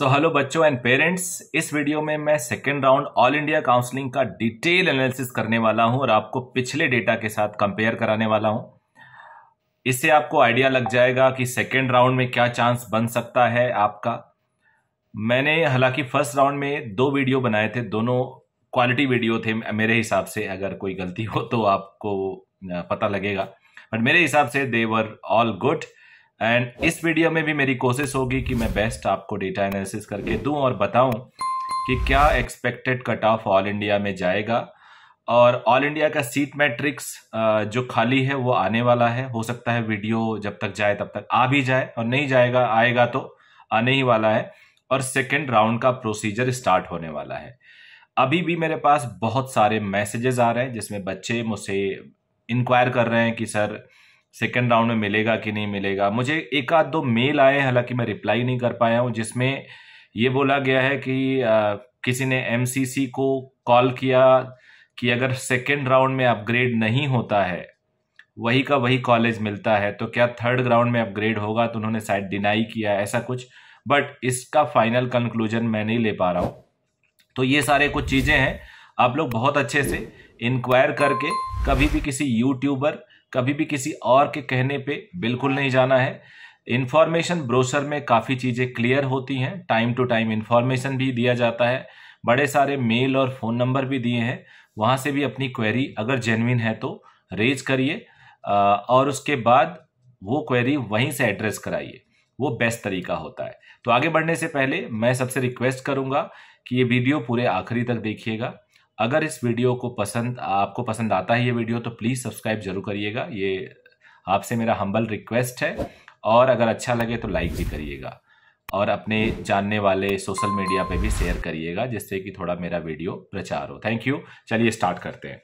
सो hello बच्चों and parents इस video में मैं second round all India counselling का डिटेल एनालिसिस करने वाला हूं और आपको पिछले डेटा के साथ कंपेयर कराने वाला हूं इससे आपको आइडिया लग जाएगा कि सेकेंड राउंड में क्या चांस बन सकता है आपका मैंने हालांकि फर्स्ट राउंड में दो वीडियो बनाए थे दोनों क्वालिटी वीडियो थे मेरे हिसाब से अगर कोई गलती हो तो आपको पता लगेगा बट मेरे हिसाब से they were all good and इस वीडियो में भी मेरी कोशिश होगी कि मैं बेस्ट आपको डेटा एनालिसिस करके दूं और बताऊं कि क्या expected cut off all India में जाएगा और ऑल इंडिया का सीट मैट्रिक्स जो खाली है वो आने वाला है हो सकता है वीडियो जब तक जाए तब तक आ भी जाए और नहीं जाएगा आएगा तो आने ही वाला है और सेकेंड राउंड का प्रोसीजर स्टार्ट होने वाला है अभी भी मेरे पास बहुत सारे मैसेजेस आ रहे हैं जिसमें बच्चे मुझसे इंक्वायर कर रहे हैं कि सर सेकेंड राउंड में मिलेगा कि नहीं मिलेगा मुझे एक आध दो मेल आए हालांकि मैं रिप्लाई नहीं कर पाया हूँ जिसमें ये बोला गया है कि आ, किसी ने एम को कॉल किया कि अगर सेकेंड राउंड में अपग्रेड नहीं होता है वही का वही कॉलेज मिलता है तो क्या थर्ड राउंड में अपग्रेड होगा तो उन्होंने शायद डिनाई किया ऐसा कुछ बट इसका फाइनल कंक्लूजन मैं नहीं ले पा रहा हूँ तो ये सारे कुछ चीज़ें हैं आप लोग बहुत अच्छे से इंक्वायर करके कभी भी किसी यूट्यूबर कभी भी किसी और के कहने पे बिल्कुल नहीं जाना है इन्फॉर्मेशन ब्रोशर में काफ़ी चीज़ें क्लियर होती हैं टाइम टू टाइम इन्फॉर्मेशन भी दिया जाता है बड़े सारे मेल और फ़ोन नंबर भी दिए हैं वहाँ से भी अपनी क्वेरी अगर जेनविन है तो रेज करिए और उसके बाद वो क्वेरी वहीं से एड्रेस कराइए वो बेस्ट तरीका होता है तो आगे बढ़ने से पहले मैं सबसे रिक्वेस्ट करूँगा कि ये वीडियो पूरे आखिरी तक देखिएगा अगर इस वीडियो को पसंद आपको पसंद आता है ये वीडियो तो प्लीज़ सब्सक्राइब जरूर करिएगा ये आपसे मेरा हम्बल रिक्वेस्ट है और अगर अच्छा लगे तो लाइक भी करिएगा और अपने जानने वाले सोशल मीडिया पे भी शेयर करिएगा जिससे कि थोड़ा मेरा वीडियो प्रचार हो थैंक यू चलिए स्टार्ट करते हैं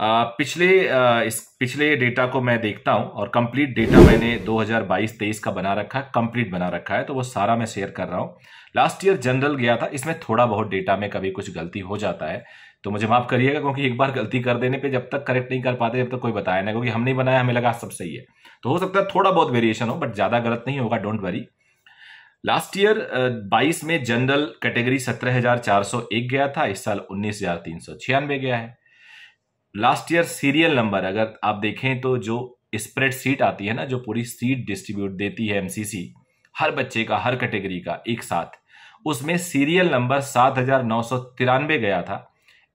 आ, पिछले आ, इस पिछले डेटा को मैं देखता हूँ और कंप्लीट डेटा मैंने 2022-23 का बना रखा है कंप्लीट बना रखा है तो वो सारा मैं शेयर कर रहा हूँ लास्ट ईयर जनरल गया था इसमें थोड़ा बहुत डेटा में कभी कुछ गलती हो जाता है तो मुझे माफ़ करिएगा क्योंकि एक बार गलती कर देने पे जब तक करेक्ट नहीं कर पाते जब तक कोई बताया ना क्योंकि हमने बनाया हमें लगा सब सही है तो हो सकता है थोड़ा बहुत वेरिएशन हो बट ज़्यादा गलत नहीं होगा डोंट वरी लास्ट ईयर बाईस में जनरल कैटेगरी सत्रह हजार चार सौ एक गया था इस साल उन्नीस हजार तीन सौ छियानवे गया है लास्ट ईयर सीरियल नंबर अगर आप देखें तो जो स्प्रेड सीट आती है ना जो पूरी सीट डिस्ट्रीब्यूट देती है एमसीसी हर बच्चे का हर कैटेगरी का एक साथ उसमें सीरियल नंबर सात हजार नौ सौ तिरानवे गया था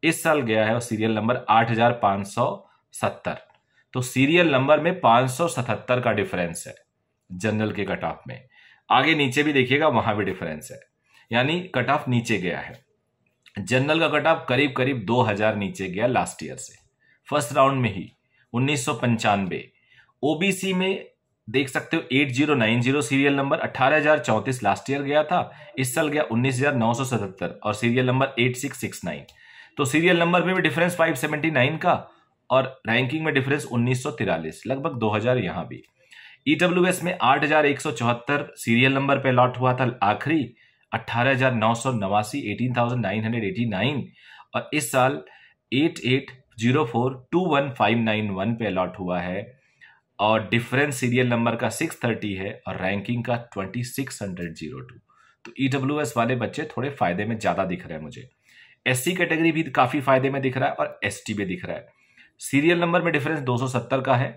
इस साल गया है वो सीरियल नंबर आठ हजार पांच सौ सत्तर तो सीरियल नंबर में पांच सौ सतहत्तर का डिफरेंस है जनरल के कट ऑफ में आगे नीचे भी देखिएगा वहां भी डिफरेंस है यानी कट ऑफ नीचे गया है जनरल का कट ऑफ करीब करीब 2000 नीचे गया लास्ट ईयर से फर्स्ट राउंड में ही उन्नीस ओबीसी में देख सकते हो 8090 सीरियल नंबर 18034 लास्ट ईयर गया था इस साल गया 19977 और सीरियल नंबर 8669 तो सीरियल नंबर में भी डिफरेंस फाइव सेवेंटी नाइन का और रैंकिंग में डिफरेंस उन्नीस सौ तिरालीस लगभग दो हजार यहाँ भी एस e में आठ सीरियल नंबर पे लॉट हुआ था आखिरी अट्ठारह हजार नौ सौ नवासी eighteen thousand nine hundred eighty nine और इस साल eight eight zero four two one five nine one पे अलॉट हुआ है और डिफरेंस सीरियल नंबर का सिक्स थर्टी है और रैंकिंग का twenty six hundred zero two तो ई डब्ल्यू एस वाले बच्चे थोड़े फायदे में ज़्यादा दिख रहे हैं मुझे एस कैटेगरी भी काफ़ी फायदे में दिख रहा है और एस में दिख रहा है सीरियल नंबर में डिफरेंस 270 का है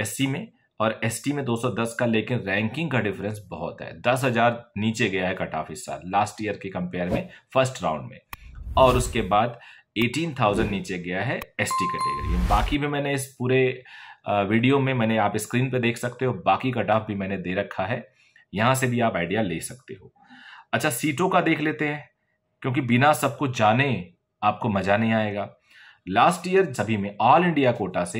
एस में और एस में 210 का लेकिन रैंकिंग का डिफरेंस बहुत है दस हजार नीचे गया है कट ऑफ इस साल लास्ट ईयर के कंपेयर में फर्स्ट राउंड में और उसके बाद 18,000 नीचे गया है एस टी कैटेगरी में बाकी भी मैंने इस पूरे वीडियो में मैंने आप स्क्रीन पर देख सकते हो बाकी कट ऑफ भी मैंने दे रखा है यहां से भी आप आइडिया ले सकते हो अच्छा सीटों का देख लेते हैं क्योंकि बिना सब कुछ जाने आपको मजा नहीं आएगा लास्ट ईयर सभी में ऑल इंडिया कोटा से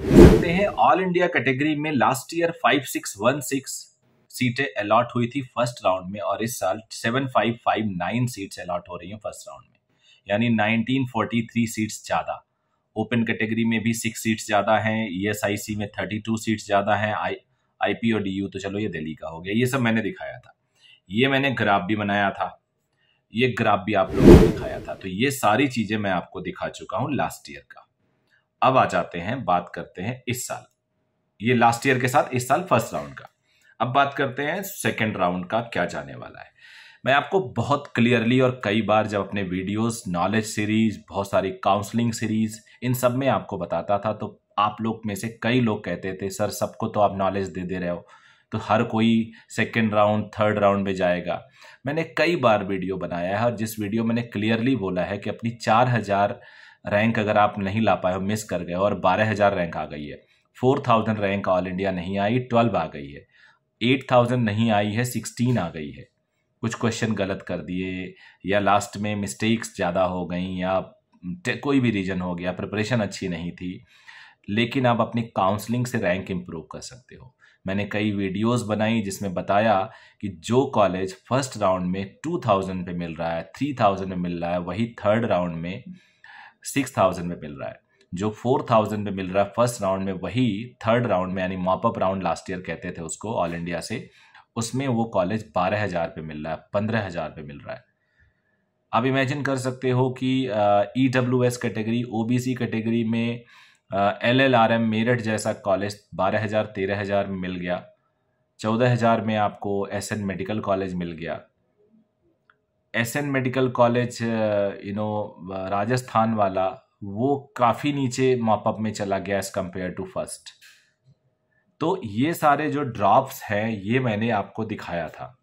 देखते हैं ऑल इंडिया कैटेगरी में last year five six one six सीटें अलॉट हुई थी फर्स्ट राउंड में और इस साल seven five five nine seats allot हो रही हैं फर्स्ट राउंड में यानी नाइनटीन फोर्टी थ्री सीट्स ज़्यादा ओपन कैटेगरी में भी सिक्स सीट्स ज़्यादा हैं ई e में टू सीट्स ज़्यादा हैं आई आई पी ओ डी तो चलो ये दिल्ली का हो गया ये सब मैंने दिखाया था ये मैंने ग्राफ भी बनाया था ये ग्राफ भी आप लोगों को दिखाया था तो ये सारी चीजें मैं आपको दिखा चुका हूं लास्ट ईयर का अब आ जाते हैं बात करते हैं इस साल ये लास्ट ईयर के साथ इस साल फर्स्ट राउंड का अब बात करते हैं सेकेंड राउंड का क्या जाने वाला है मैं आपको बहुत क्लियरली और कई बार जब अपने वीडियोस नॉलेज सीरीज बहुत सारी काउंसलिंग सीरीज इन सब में आपको बताता था तो आप लोग में से कई लोग कहते थे सर सबको तो आप नॉलेज दे दे रहे हो तो हर कोई सेकेंड राउंड थर्ड राउंड में जाएगा मैंने कई बार वीडियो बनाया है और जिस वीडियो मैंने क्लियरली बोला है कि अपनी चार हज़ार रैंक अगर आप नहीं ला पाए हो मिस कर गए और बारह हज़ार रैंक आ गई है four thousand rank all India नहीं आई ट्वेल्व आ गई है एट थाउजेंड नहीं आई है सिक्सटीन आ गई है कुछ क्वेश्चन गलत कर दिए या लास्ट में मिस्टेक्स ज़्यादा हो गई या कोई भी रीज़न हो गया प्रिपरेशन अच्छी नहीं थी लेकिन आप अपनी काउंसलिंग से रैंक इम्प्रूव कर सकते हो मैंने कई वीडियोस बनाई जिसमें बताया कि जो कॉलेज फर्स्ट राउंड में टू थाउजेंड पे मिल रहा है थ्री थाउजेंड में मिल रहा है वही थर्ड राउंड में सिक्स थाउजेंड में मिल रहा है जो फोर थाउजेंड में मिल रहा है फर्स्ट राउंड में वही थर्ड राउंड में यानी मॉपअप राउंड लास्ट ईयर कहते थे उसको ऑल इंडिया से उसमें वो कॉलेज बारह हज़ार पे मिल रहा है पंद्रह हज़ार पे मिल रहा है आप इमेजिन कर सकते हो कि E W S category O B C category में L L R M Meerut जैसा कॉलेज बारह हज़ार तेरह हज़ार में मिल गया चौदह हज़ार में आपको एस एन मेडिकल कॉलेज मिल गया S N medical college you know Rajasthan वाला वो काफ़ी नीचे मॉपअप में चला गया एज़ कम्पेयर टू फर्स्ट तो ये सारे जो ड्रॉप्स हैं ये मैंने आपको दिखाया था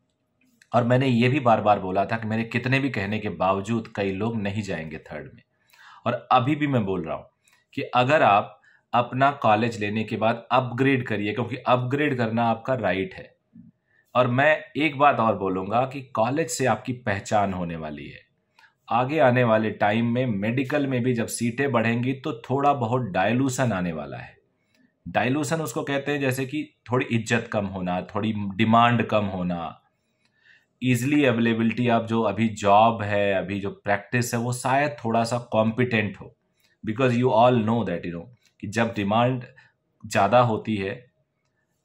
और मैंने ये भी बार बार बोला था कि मेरे कितने भी कहने के बावजूद कई लोग नहीं जाएंगे थर्ड में और अभी भी मैं बोल रहा हूँ कि अगर आप अपना कॉलेज लेने के बाद अपग्रेड करिए क्योंकि अपग्रेड करना आपका राइट है और मैं एक बात और बोलूंगा कि कॉलेज से आपकी पहचान होने वाली है आगे आने वाले टाइम में मेडिकल में भी जब सीटें बढ़ेंगी तो थोड़ा बहुत डायलूसन आने वाला है डायलूसन उसको कहते हैं जैसे कि थोड़ी इज्जत कम होना थोड़ी डिमांड कम होना ईजिली अवेलेबिलिटी आप जो अभी जॉब है अभी जो प्रैक्टिस है वो शायद थोड़ा सा कॉम्पिटेंट हो because you all know that you know कि जब डिमांड ज़्यादा होती है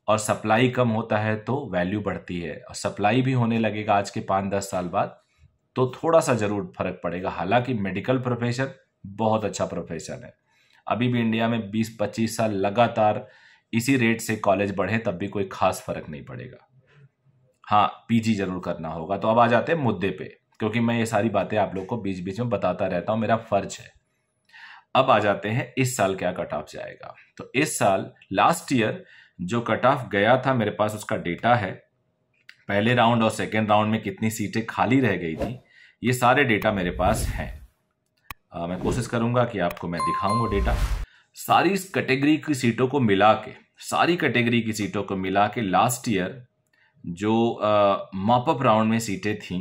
और सप्लाई कम होता है तो वैल्यू बढ़ती है और सप्लाई भी होने लगेगा आज के पाँच दस साल बाद तो थोड़ा सा ज़रूर फर्क पड़ेगा हालांकि मेडिकल प्रोफेशन बहुत अच्छा प्रोफेशन है अभी भी इंडिया में 20-25 साल लगातार इसी रेट से कॉलेज बढ़े तब भी कोई खास फर्क नहीं पड़ेगा हाँ पीजी जरूर करना होगा तो अब आ जाते हैं मुद्दे पे क्योंकि मैं ये सारी बातें आप लोग को बीच बीच में बताता रहता हूँ मेरा फर्ज है अब आ जाते हैं इस साल क्या कट ऑफ जाएगा तो इस साल लास्ट ईयर जो कट ऑफ गया था मेरे पास उसका डेटा है पहले राउंड और सेकेंड राउंड में कितनी सीटें खाली रह गई थी ये सारे डेटा मेरे पास हैं मैं कोशिश करूंगा कि आपको मैं दिखाऊंगा डेटा सारी कैटेगरी की सीटों को मिला के सारी कैटेगरी की सीटों को मिला के लास्ट ईयर जो मॉपअप राउंड में सीटें थी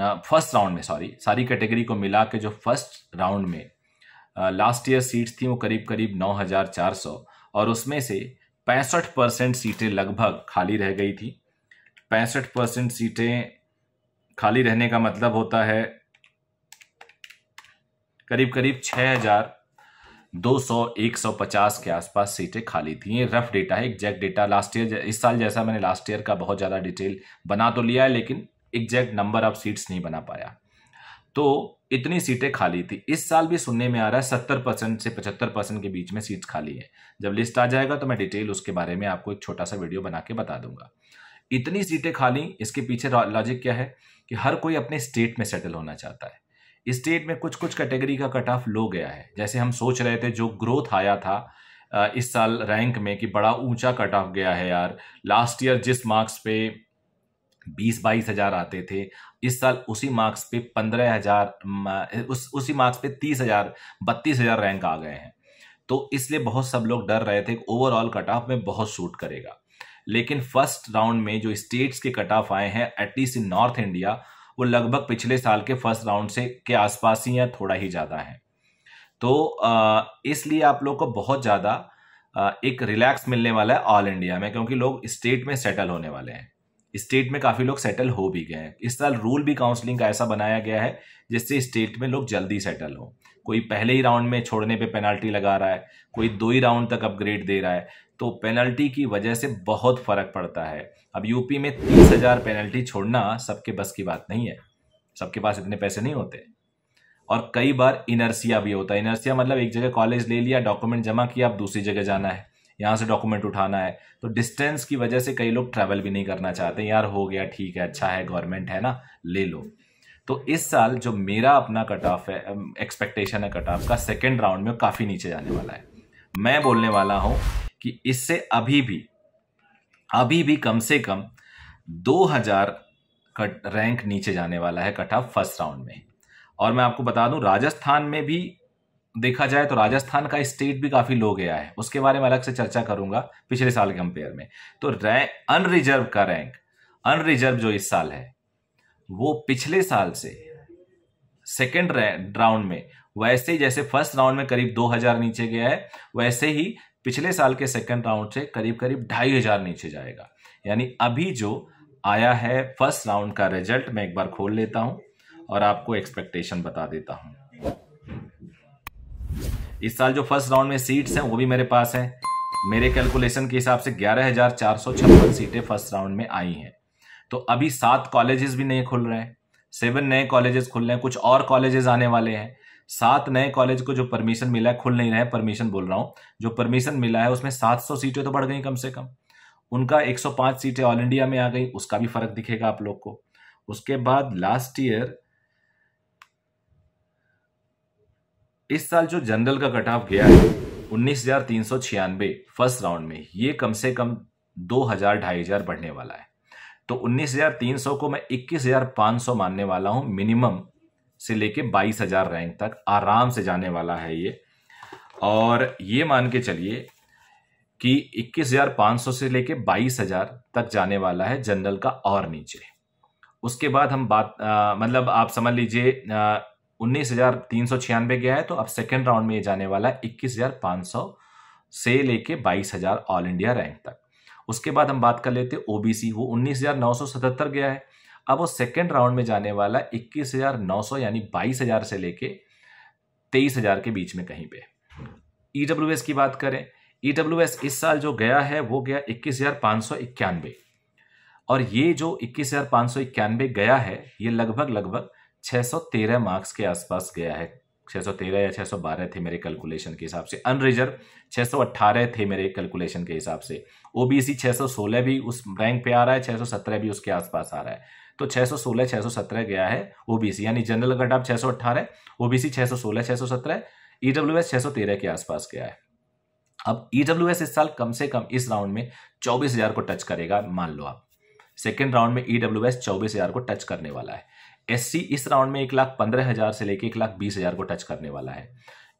फर्स्ट राउंड में सॉरी सारी कैटेगरी को मिला के जो फर्स्ट राउंड में लास्ट ईयर सीट्स थी वो करीब करीब 9,400 और उसमें से पैंसठ परसेंट सीटें लगभग खाली रह गई थी पैंसठ परसेंट सीटें खाली रहने का मतलब होता है करीब करीब सौ 150 के आसपास सीटें खाली थी ये रफ डेटा है एग्जैक्ट डेटा लास्ट ईयर इस साल जैसा मैंने लास्ट ईयर का बहुत ज़्यादा डिटेल बना तो लिया है लेकिन एग्जैक्ट नंबर ऑफ सीट्स नहीं बना पाया तो इतनी सीटें खाली थी इस साल भी सुनने में आ रहा है सत्तर परसेंट से पचहत्तर परसेंट के बीच में सीट खाली है जब लिस्ट आ जाएगा तो मैं डिटेल उसके बारे में आपको एक छोटा सा वीडियो बना के बता दूंगा इतनी सीटें खाली इसके पीछे लॉजिक क्या है कि हर कोई अपने स्टेट में सेटल होना चाहता है स्टेट में कुछ कुछ कैटेगरी का कट ऑफ लो गया है जैसे हम सोच रहे थे जो ग्रोथ आया था इस साल रैंक में कि बड़ा ऊंचा कट ऑफ गया है यार लास्ट ईयर जिस मार्क्स पे बीस बाईस हजार आते थे इस साल उसी मार्क्स पे पंद्रह हजार उस उसी मार्क्स पे तीस हजार बत्तीस हजार रैंक आ गए हैं तो इसलिए बहुत सब लोग डर रहे थे ओवरऑल कट ऑफ में बहुत शूट करेगा लेकिन फर्स्ट राउंड में जो स्टेट्स के कट ऑफ आए हैं एटलीस्ट इन नॉर्थ इंडिया वो लगभग पिछले साल के फर्स्ट राउंड से के आसपास ही या थोड़ा ही ज़्यादा है तो इसलिए आप लोग को बहुत ज़्यादा एक रिलैक्स मिलने वाला है ऑल इंडिया में क्योंकि लोग स्टेट में सेटल होने वाले हैं स्टेट में काफ़ी लोग सेटल हो भी गए हैं इस साल रूल भी काउंसलिंग का ऐसा बनाया गया है जिससे स्टेट में लोग जल्दी सेटल हो कोई पहले ही राउंड में छोड़ने पे पेनल्टी लगा रहा है कोई दो ही राउंड तक अपग्रेड दे रहा है तो पेनल्टी की वजह से बहुत फर्क पड़ता है अब यूपी में तीस हजार पेनल्टी छोड़ना सबके बस की बात नहीं है सबके पास इतने पैसे नहीं होते और कई बार इनर्सिया भी होता है इनर्सिया मतलब एक जगह कॉलेज ले लिया डॉक्यूमेंट जमा किया अब दूसरी जगह जाना है यहाँ से डॉक्यूमेंट उठाना है तो डिस्टेंस की वजह से कई लोग ट्रैवल भी नहीं करना चाहते यार हो गया ठीक है अच्छा है गवर्नमेंट है ना ले लो तो इस साल जो मेरा अपना कट ऑफ है एक्सपेक्टेशन है कट ऑफ का सेकेंड राउंड में काफ़ी नीचे जाने वाला है मैं बोलने वाला हूँ कि इससे अभी भी अभी भी कम से कम 2000 कट रैंक नीचे जाने वाला है कट ऑफ फर्स्ट राउंड में और मैं आपको बता दूं राजस्थान में भी देखा जाए तो राजस्थान का स्टेट भी काफी लो गया है उसके बारे में अलग से चर्चा करूंगा पिछले साल के कंपेयर में तो रैंक अनरिजर्व का रैंक अनरिजर्व जो इस साल है वो पिछले साल से सेकेंड राउंड में वैसे ही जैसे फर्स्ट राउंड में करीब 2000 नीचे गया है वैसे ही पिछले साल के सेकेंड राउंड से करीब करीब ढाई हजार नीचे जाएगा यानी अभी जो आया है फर्स्ट राउंड का रिजल्ट मैं एक बार खोल लेता हूं और आपको एक्सपेक्टेशन बता देता हूं इस साल जो फर्स्ट राउंड में सीट्स हैं वो भी मेरे पास हैं मेरे कैलकुलेशन के हिसाब से ग्यारह हजार चार सौ छप्पन सीटें फर्स्ट राउंड में आई हैं तो अभी सात कॉलेजेस भी नहीं खुल रहे हैं सेवन नए कॉलेजेस खुल रहे हैं कुछ और कॉलेजेस आने वाले हैं सात नए कॉलेज को जो परमिशन मिला है खुल नहीं रहे परमिशन बोल रहा हूँ जो परमिशन मिला है उसमें सात सौ सीटें तो बढ़ गई कम से कम उनका 105 सीटें ऑल इंडिया में आ गई उसका भी फर्क दिखेगा आप लोग को उसके बाद लास्ट ईयर इस साल जो जनरल का कट ऑफ गया है उन्नीस हजार तीन सौ फर्स्ट राउंड में ये कम से कम दो हजार ढाई हजार बढ़ने वाला है तो उन्नीस हजार तीन सौ को मैं इक्कीस हजार पांच सौ मानने वाला हूं मिनिमम से लेके बाईस हजार रैंक तक आराम से जाने वाला है ये और ये मान के चलिए कि इक्कीस हजार पांच सौ से लेके बाईस हजार तक जाने वाला है जनरल का और नीचे उसके बाद हम बात आ, मतलब आप समझ लीजिए उन्नीस हजार तीन सौ छियानवे गया है तो अब सेकेंड राउंड में ये जाने वाला है इक्कीस हजार पाँच सौ से लेके बाईस हजार ऑल इंडिया रैंक तक उसके बाद हम बात कर लेते ओबीसी वो उन्नीस हजार नौ सौ सतहत्तर गया है अब वो सेकेंड राउंड में जाने वाला इक्कीस हजार नौ सौ यानी बाईस हजार से लेके तेईस हजार के बीच में कहीं पे ईडब्ल्यू e एस की बात करें ईडब्ल्यू e एस इस साल जो गया है वो गया इक्कीस हजार पाँच सौ इक्यानवे और ये जो इक्कीस हजार पाँच सौ इक्यानवे गया है ये लगभग लगभग 613 मार्क्स के आसपास गया है 613 या 612 थे मेरे कैलकुलेशन के हिसाब से अनरिजर्व 618 थे मेरे कैलकुलेशन के हिसाब से ओबीसी 616 भी उस रैंक पे आ रहा है 617 भी उसके आसपास आ रहा है तो 616 617 गया है ओबीसी यानी जनरल कट आप 618 ओबीसी एस 617 सौ तेरह के आसपास गया है अब एस इस साल कम से कम इस राउंड में हजार को टच करेगा मान लो आप सेकेंड राउंड में चौबीस हजार को टच करने वाला है एस इस राउंड में एक लाख पंद्रह हजार से लेकर एक लाख बीस हजार को टच करने वाला है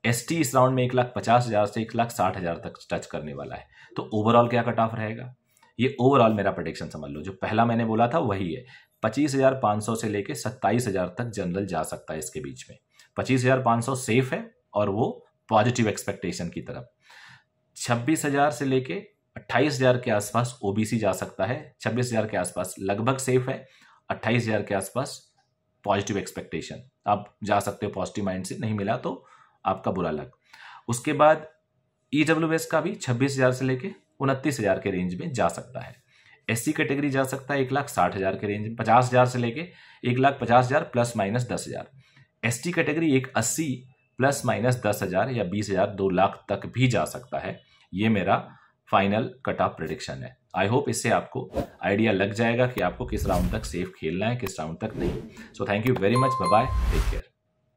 एस इस राउंड में एक लाख पचास हजार से एक लाख साठ हजार तक टच करने वाला है तो ओवरऑल क्या कट ऑफ रहेगा ये ओवरऑल मेरा प्रोडिक्शन समझ लो जो पहला मैंने बोला था वही है पच्चीस हजार पाँच सौ से लेकर सत्ताईस हजार तक जनरल जा सकता है इसके बीच में पच्चीस हजार पाँच सौ सेफ है और वो पॉजिटिव एक्सपेक्टेशन की तरफ छब्बीस हजार से लेके अट्ठाईस हजार के आसपास ओबीसी जा सकता है छब्बीस हजार के आसपास लगभग सेफ है अट्ठाईस हजार के आसपास पॉजिटिव एक्सपेक्टेशन आप जा सकते हो पॉजिटिव माइंड से नहीं मिला तो आपका बुरा लग उसके बाद ई डब्ल्यू एस का भी छब्बीस हज़ार से लेके उनतीस हज़ार के रेंज में जा सकता है एस सी कैटेगरी जा सकता है एक लाख साठ हज़ार के रेंज में पचास हज़ार से लेके एक लाख पचास हज़ार प्लस माइनस दस हज़ार एस टी कैटेगरी एक अस्सी प्लस माइनस दस हज़ार या बीस हज़ार दो लाख तक भी जा सकता है ये मेरा फाइनल कट ऑफ प्रडिक्शन है आई होप इससे आपको आइडिया लग जाएगा कि आपको किस राउंड तक सेफ खेलना है किस राउंड तक नहीं so thank you very much bye take care